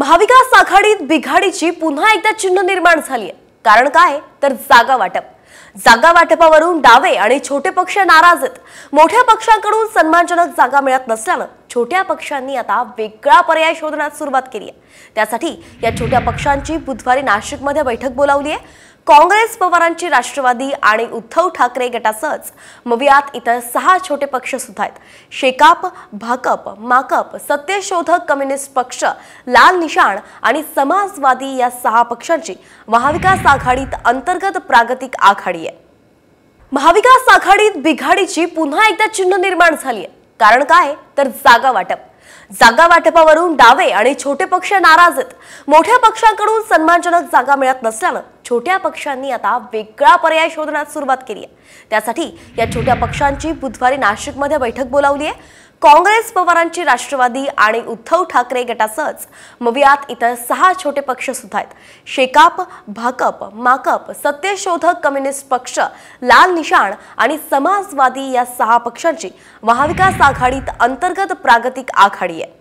महाविकास आघाडीत बिघाडीची पुन्हा एकदा चिन्ह निर्माण झाली आहे कारण काय तर जागा वाटप जागा वाटपावरून डावे आणि छोटे पक्ष नाराज आहेत मोठ्या पक्षांकडून सन्मानजनक जागा मिळत नसल्यानं छोट्या पक्षांनी आता वेगळा पर्याय शोधण्यास सुरुवात केली आहे त्यासाठी या छोट्या पक्षांची बुधवारी नाशिकमध्ये बैठक बोलावली आहे काँग्रेस पवारांची राष्ट्रवादी आणि उद्धव ठाकरे गटासच मवियात इतर सहा छोटे पक्ष सुद्धा आहेत शेकाप भाकप माकप सत्यशोधक कम्युनिस्ट पक्ष लाल निशाण आणि समाजवादी या सहा पक्षांची महाविकास आघाडीत अंतर्गत प्रागतिक आघाडी आहे महाविकास आघाडीत बिघाडीची पुन्हा एकदा चिन्ह निर्माण झाली आहे कारण काय तर जागा वाटप जागा वाटपावरून डावे आणि छोटे पक्ष नाराज आहेत मोठ्या पक्षांकडून सन्मानजनक जागा मिळत नसल्यानं छोट्या पक्षांनी आता वेगळा पर्याय शोधण्यास सुरुवात केली आहे त्यासाठी या छोट्या पक्षांची बुधवारी नाशिकमध्ये बैठक बोलावली आहे काँग्रेस पवारांची राष्ट्रवादी आणि उद्धव ठाकरे गटासहच मवियात इतर सहा छोटे पक्ष सुद्धा आहेत शेकाप भाकप माकप सत्यशोधक कम्युनिस्ट पक्ष लाल निशाण आणि समाजवादी या सहा पक्षांची महाविकास आघाडीत अंतर्गत प्रागतिक आघाडी आहे